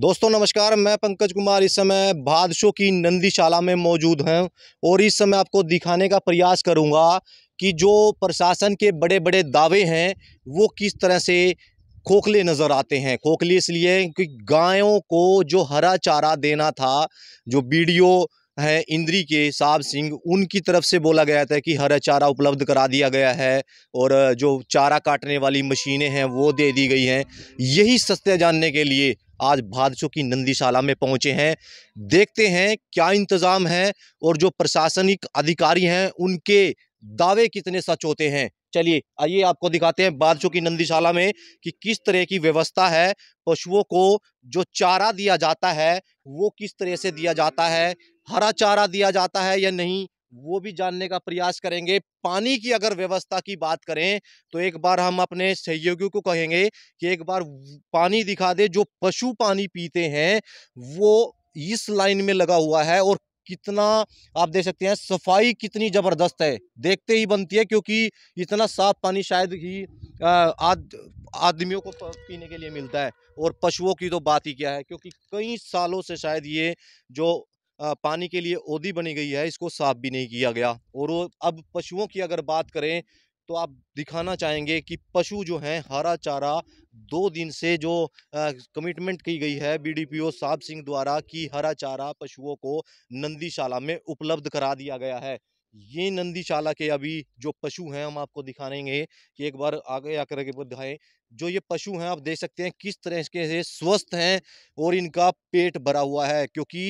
दोस्तों नमस्कार मैं पंकज कुमार इस समय बादशो की नंदीशाला में मौजूद हैं और इस समय आपको दिखाने का प्रयास करूंगा कि जो प्रशासन के बड़े बड़े दावे हैं वो किस तरह से खोखले नज़र आते हैं खोखले इसलिए कि गायों को जो हरा चारा देना था जो वीडियो हैं इंद्री के साहब सिंह उनकी तरफ से बोला गया था कि हरा चारा उपलब्ध करा दिया गया है और जो चारा काटने वाली मशीनें हैं वो दे दी गई हैं यही सत्य जानने के लिए आज भादसों की नंदीशाला में पहुंचे हैं देखते हैं क्या इंतज़ाम है और जो प्रशासनिक अधिकारी हैं उनके दावे कितने सच होते हैं चलिए आइए आपको दिखाते हैं बादशों की नंदीशाला में कि किस तरह की व्यवस्था है पशुओं को जो चारा दिया जाता है वो किस तरह से दिया जाता है हरा चारा दिया जाता है या नहीं वो भी जानने का प्रयास करेंगे पानी की अगर व्यवस्था की बात करें तो एक बार हम अपने सहयोगियों को कहेंगे कि एक बार पानी दिखा दे जो पशु पानी पीते हैं वो इस लाइन में लगा हुआ है और कितना आप देख सकते हैं सफाई कितनी ज़बरदस्त है देखते ही बनती है क्योंकि इतना साफ पानी शायद ही आद आदमियों को पीने के लिए मिलता है और पशुओं की तो बात ही क्या है क्योंकि कई सालों से शायद ये जो पानी के लिए ओदी बनी गई है इसको साफ भी नहीं किया गया और वो अब पशुओं की अगर बात करें तो आप दिखाना चाहेंगे कि पशु जो हैं हरा चारा दो दिन से जो कमिटमेंट की गई है बीडीपीओ साहब सिंह द्वारा कि हरा चारा पशुओं को नंदीशाला में उपलब्ध करा दिया गया है ये नंदीशाला के अभी जो पशु हैं हम आपको दिखाएंगे कि एक बार आगे आकर के दिखाएं जो ये पशु हैं आप देख सकते हैं किस तरह के स्वस्थ हैं और इनका पेट भरा हुआ है क्योंकि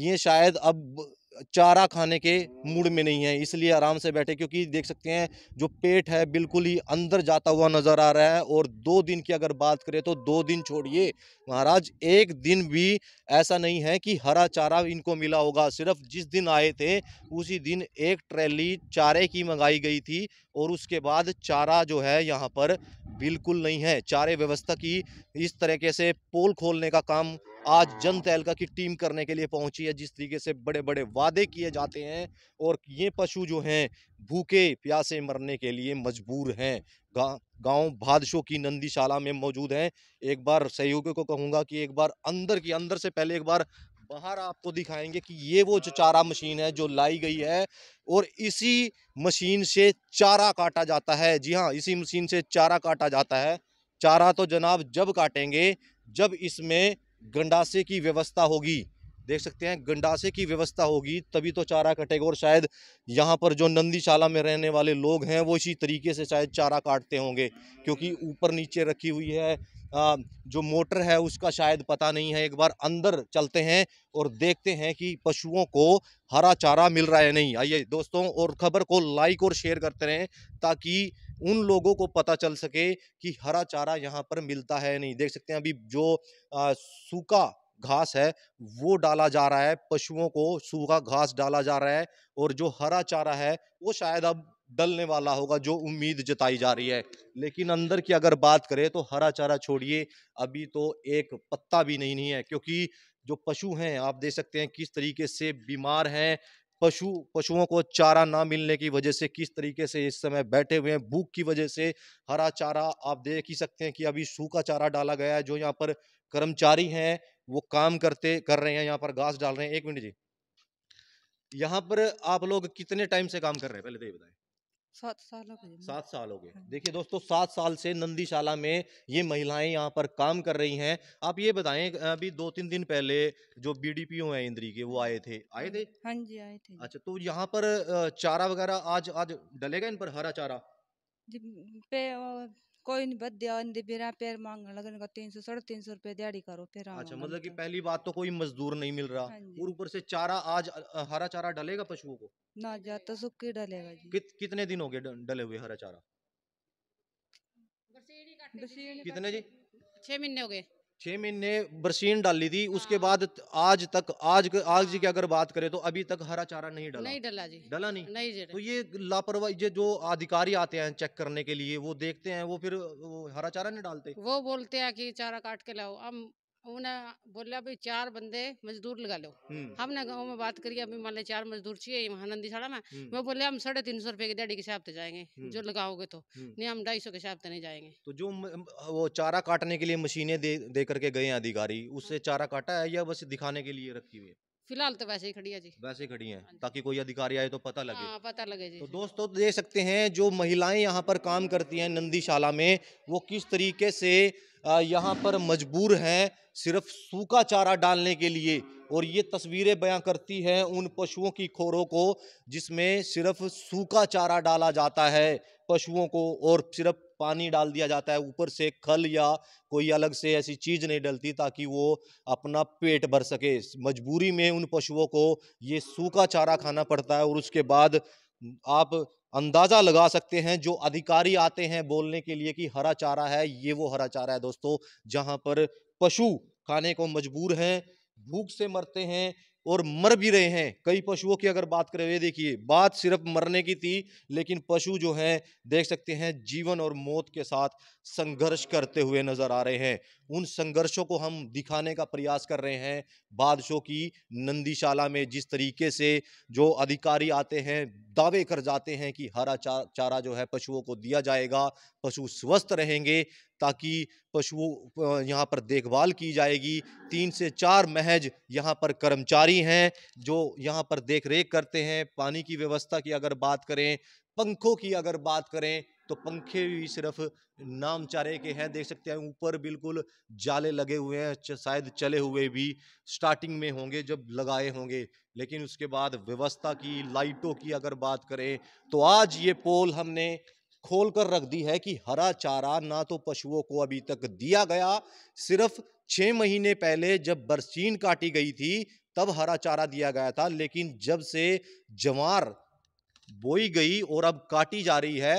ये शायद अब चारा खाने के मूड में नहीं है इसलिए आराम से बैठे क्योंकि देख सकते हैं जो पेट है बिल्कुल ही अंदर जाता हुआ नज़र आ रहा है और दो दिन की अगर बात करें तो दो दिन छोड़िए महाराज एक दिन भी ऐसा नहीं है कि हरा चारा इनको मिला होगा सिर्फ जिस दिन आए थे उसी दिन एक ट्रैली चारे की मंगाई गई थी और उसके बाद चारा जो है यहाँ पर बिल्कुल नहीं है चारे व्यवस्था की इस तरीके से पोल खोलने का काम आज जन तहलका की टीम करने के लिए पहुंची है जिस तरीके से बड़े बड़े वादे किए जाते हैं और ये पशु जो हैं भूखे प्यासे मरने के लिए मजबूर हैं गा, गांव भादशो की नंदीशाला में मौजूद हैं एक बार सहयोगी को कहूँगा कि एक बार अंदर की अंदर से पहले एक बार बाहर आपको दिखाएंगे कि ये वो जो चारा मशीन है जो लाई गई है और इसी मशीन से चारा काटा जाता है जी हाँ इसी मशीन से चारा काटा जाता है चारा तो जनाब जब काटेंगे जब इसमें गंडासे की व्यवस्था होगी देख सकते हैं गंडासे की व्यवस्था होगी तभी तो चारा कटेगा और शायद यहाँ पर जो नंदीशाला में रहने वाले लोग हैं वो इसी तरीके से शायद चारा काटते होंगे क्योंकि ऊपर नीचे रखी हुई है जो मोटर है उसका शायद पता नहीं है एक बार अंदर चलते हैं और देखते हैं कि पशुओं को हरा चारा मिल रहा है नहीं आइए दोस्तों और ख़बर को लाइक और शेयर करते रहें ताकि उन लोगों को पता चल सके कि हरा चारा यहाँ पर मिलता है नहीं देख सकते हैं अभी जो सूखा घास है वो डाला जा रहा है पशुओं को सूखा घास डाला जा रहा है और जो हरा चारा है वो शायद अब डलने वाला होगा जो उम्मीद जताई जा रही है लेकिन अंदर की अगर बात करें तो हरा चारा छोड़िए अभी तो एक पत्ता भी नहीं, नहीं है क्योंकि जो पशु हैं आप देख सकते हैं किस तरीके से बीमार हैं पशु पशुओं को चारा ना मिलने की वजह से किस तरीके से इस समय बैठे हुए हैं भूख की वजह से हरा चारा आप देख ही सकते हैं कि अभी सूखा चारा डाला गया है जो यहाँ पर कर्मचारी हैं वो काम करते कर रहे हैं यहाँ पर घास डाल रहे हैं एक मिनट जी यहाँ पर आप लोग कितने टाइम से काम कर रहे हैं पहले तो ये बताएं सात साल हो गए सात मतलब। साल हो गए हाँ देखिए दोस्तों सात साल से नंदीशाला में ये महिलाएं यहाँ पर काम कर रही हैं आप ये बताएं अभी दो तीन दिन पहले जो बीडीपीओ हैं इंद्री के वो आए थे आए हाँ थे हाँ जी आए थे अच्छा तो यहाँ पर चारा वगैरह आज आज डलेगा इन पर हरा चारा पे कोई नहीं बस ध्यान दे बिना पैर मांगने लगन का तीन सौ साढ़े तीन सौ रुपया दिहाड़ी करो फिर अच्छा मतलब कि पहली बात तो कोई मजदूर नहीं मिल रहा हाँ और ऊपर से चारा आज हरा चारा डलेगा पशुओं को ना जाता तो सुखी डलेगा जी कित, कितने दिन हो गए डले हुए हरा चारा कितने जी छह महीने हो गए छः महीने बरसीन डाली थी उसके हाँ। बाद आज तक आज आज की अगर बात करें तो अभी तक हरा चारा नहीं डाला नहीं डाला जी डाला नहीं नहीं जी तो ये लापरवाही ये जो अधिकारी आते हैं चेक करने के लिए वो देखते हैं वो फिर वो हरा चारा नहीं डालते वो बोलते हैं कि चारा काट के लाओ हम उन्हें बोला चार बंदे मजदूर लगा लो हम्म। हमने गांव में बात करी अभी मान लिया चार मजदूर चाहिए नंदी साड़ा में वो हम्म। बोले हम साढ़े तीन सौ रुपए की दिहाड़ी के हिसाब से जाएंगे जो हम्म। लगाओगे तो नहीं हम ढाई सौ के हिसाब से नहीं जाएंगे तो जो वो चारा काटने के लिए मशीनें दे दे करके गए अधिकारी उससे हाँ। चारा काटा है या बस दिखाने के लिए रखी हुई है फिलहाल तो वैसे ही खड़ी है जी वैसे ही खड़ी हैं हाँ ताकि कोई अधिकारी आए तो पता लगे आ, हाँ, पता लगे जी तो दोस्तों तो देख सकते हैं जो महिलाएं यहाँ पर काम करती हैं नंदीशाला में वो किस तरीके से यहाँ पर मजबूर हैं सिर्फ सूखा चारा डालने के लिए और ये तस्वीरें बयां करती हैं उन पशुओं की खोरों को जिसमें सिर्फ सूखा चारा डाला जाता है पशुओं को और सिर्फ पानी डाल दिया जाता है ऊपर से खल या कोई अलग से ऐसी चीज़ नहीं डलती ताकि वो अपना पेट भर सके मजबूरी में उन पशुओं को ये सूखा चारा खाना पड़ता है और उसके बाद आप अंदाज़ा लगा सकते हैं जो अधिकारी आते हैं बोलने के लिए कि हरा चारा है ये वो हरा चारा है दोस्तों जहाँ पर पशु खाने को मजबूर हैं भूख से मरते हैं और मर भी रहे हैं कई पशुओं की अगर बात करें वे देखिए बात सिर्फ मरने की थी लेकिन पशु जो हैं देख सकते हैं जीवन और मौत के साथ संघर्ष करते हुए नज़र आ रहे हैं उन संघर्षों को हम दिखाने का प्रयास कर रहे हैं बादशाह की नंदीशाला में जिस तरीके से जो अधिकारी आते हैं दावे कर जाते हैं कि हरा चारा जो है पशुओं को दिया जाएगा पशु स्वस्थ रहेंगे ताकि पशुओं यहाँ पर देखभाल की जाएगी तीन से चार महज यहाँ पर कर्मचारी हैं जो यहाँ पर देख रेख करते हैं पानी की व्यवस्था की अगर बात करें पंखों की अगर बात करें तो पंखे भी सिर्फ नामचारे के हैं देख सकते हैं ऊपर बिल्कुल जाले लगे हुए हैं शायद चले हुए भी स्टार्टिंग में होंगे जब लगाए होंगे लेकिन उसके बाद व्यवस्था की लाइटों की अगर बात करें तो आज ये पोल हमने खोल कर रख दी है कि हरा चारा ना तो पशुओं को अभी तक दिया गया सिर्फ छः महीने पहले जब बरसीन काटी गई थी तब हरा चारा दिया गया था लेकिन जब से जवार बोई गई और अब काटी जा रही है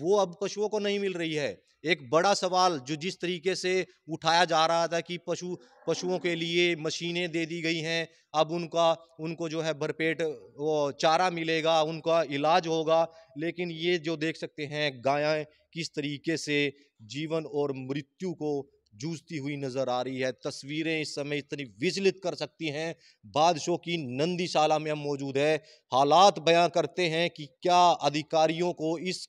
वो अब पशुओं को नहीं मिल रही है एक बड़ा सवाल जो जिस तरीके से उठाया जा रहा था कि पशु पशुओं के लिए मशीनें दे दी गई हैं अब उनका उनको जो है भरपेट वो चारा मिलेगा उनका इलाज होगा लेकिन ये जो देख सकते हैं गायें किस तरीके से जीवन और मृत्यु को जूझती हुई नज़र आ रही है तस्वीरें इस समय इतनी विचलित कर सकती हैं बादशाह की नंदीशाला में हम मौजूद है हालात बयां करते हैं कि क्या अधिकारियों को इस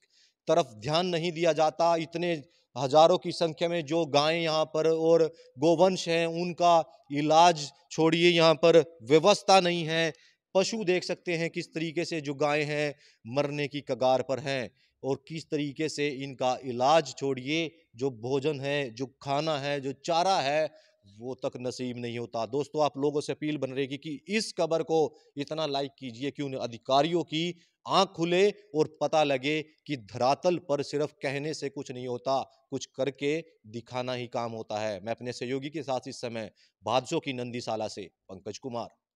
तरफ ध्यान नहीं दिया जाता इतने हजारों की संख्या में जो गायें यहाँ पर और गोवंश हैं उनका इलाज छोड़िए यहाँ पर व्यवस्था नहीं है पशु देख सकते हैं किस तरीके से जो गायें हैं मरने की कगार पर हैं और किस तरीके से इनका इलाज छोड़िए जो भोजन है जो खाना है जो चारा है वो तक नसीब नहीं होता दोस्तों आप लोगों से अपील बन रहेगी कि इस खबर को इतना लाइक कीजिए कि उन अधिकारियों की आंख खुले और पता लगे कि धरातल पर सिर्फ कहने से कुछ नहीं होता कुछ करके दिखाना ही काम होता है मैं अपने सहयोगी के साथ इस समय बादशो की नंदीशाला से पंकज कुमार